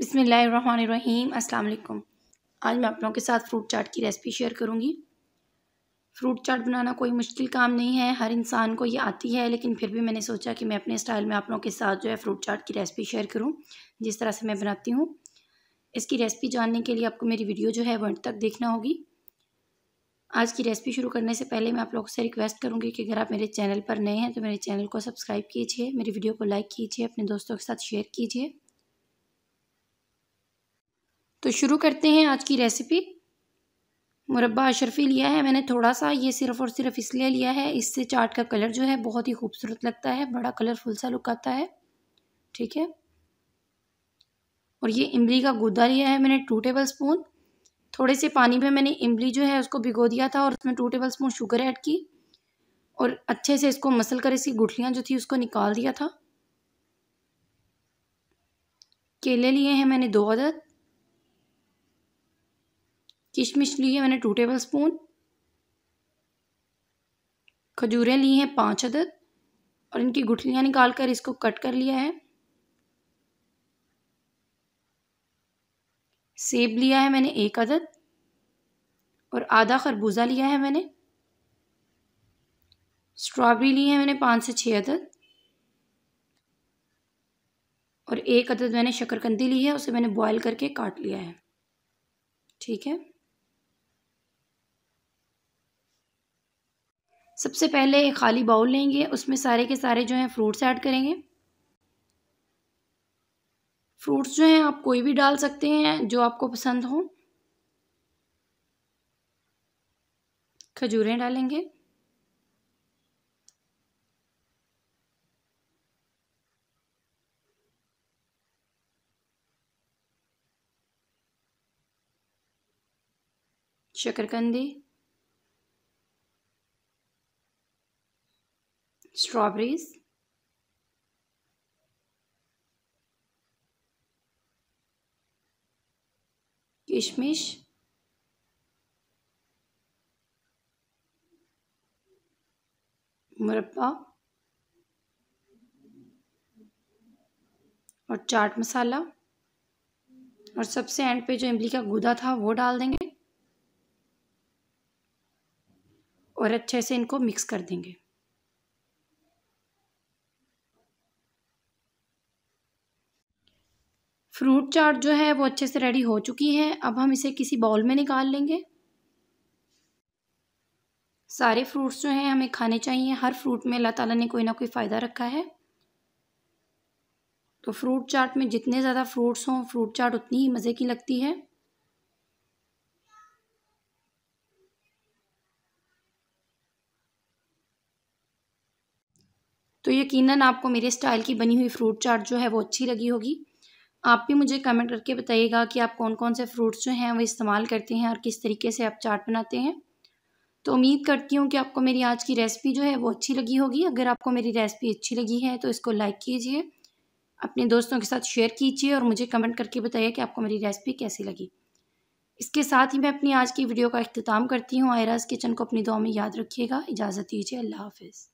बिसमीम् अल्लाम आज मैं आप लोगों के साथ फ्रूट चाट की रेसिपी शेयर करूँगी फ्रूट चाट बनाना कोई मुश्किल काम नहीं है हर इंसान को ये आती है लेकिन फिर भी मैंने सोचा कि मैं अपने स्टाइल में आप लोगों के साथ जो है फ्रूट चाट की रेसिपी शेयर करूँ जिस तरह से मैं बनाती हूँ इसकी रेसिपी जानने के लिए आपको मेरी वीडियो जो है वर्ड तक देखना होगी आज की रेसिपी शुरू करने से पहले मैं आप लोगों से रिक्वेस्ट करूँगी कि अगर आप मेरे चैनल पर नए हैं तो मेरे चैनल को सब्सक्राइब कीजिए मेरी वीडियो को लाइक कीजिए अपने दोस्तों के साथ शेयर कीजिए तो शुरू करते हैं आज की रेसिपी मुरबा अशरफी लिया है मैंने थोड़ा सा ये सिर्फ़ और सिर्फ इसलिए लिया है इससे चाट का कलर जो है बहुत ही खूबसूरत लगता है बड़ा कलरफुल सा लुक आता है ठीक है और ये इमली का गुदा लिया है मैंने टू टेबल स्पून थोड़े से पानी में मैंने इमली जो है उसको भिगो दिया था और उसमें two tablespoon sugar add की और अच्छे से इसको मसल कर इसकी गुठलियाँ जो थी उसको निकाल दिया था केले लिए हैं मैंने दो अदद किशमिश ली है मैंने टू टेबल स्पून खजूरें ली हैं पाँच अदद और इनकी गुठलियाँ निकाल कर इसको कट कर लिया है सेब लिया है मैंने एक अदद और आधा खरबूजा लिया है मैंने स्ट्रॉबेरी ली है मैंने पाँच से छः अदद और एक अदद मैंने शक्करकंदी ली है उसे मैंने बॉईल करके काट लिया है ठीक है सबसे पहले एक खाली बाउल लेंगे उसमें सारे के सारे जो हैं फ्रूट्स ऐड करेंगे फ्रूट्स जो हैं आप कोई भी डाल सकते हैं जो आपको पसंद हो खजूरें डालेंगे शकरकंदी strawberries किशमिश murabba और चाट मसाला और सबसे एंड पे जो इमली का गुदा था वो डाल देंगे और अच्छे से इनको मिक्स कर देंगे फ्रूट चाट जो है वो अच्छे से रेडी हो चुकी है अब हम इसे किसी बाउल में निकाल लेंगे सारे फ्रूट्स जो हैं हमें खाने चाहिए हर फ्रूट में अल्लाह ताला ने कोई ना कोई फ़ायदा रखा है तो फ्रूट चाट में जितने ज़्यादा फ्रूट्स हों फ्रूट चाट उतनी ही मज़े की लगती है तो यकीनन आपको मेरे स्टाइल की बनी हुई फ्रूट चाट जो है वो अच्छी लगी होगी आप भी मुझे कमेंट करके बताइएगा कि आप कौन कौन से फ्रूट्स जो हैं वो इस्तेमाल करते हैं और किस तरीके से आप चाट बनाते हैं तो उम्मीद करती हूँ कि आपको मेरी आज की रेसिपी जो है वो अच्छी लगी होगी अगर आपको मेरी रेसिपी अच्छी लगी है तो इसको लाइक कीजिए अपने दोस्तों के साथ शेयर कीजिए और मुझे कमेंट करके बताइए कि आपको मेरी रेसिपी कैसी लगी इसके साथ ही मैं अपनी आज की वीडियो का अख्ताम करती हूँ आयराज किचन को अपनी दुआ में याद रखिएगा इजाज़त दीजिए अल्लाह हाफिज़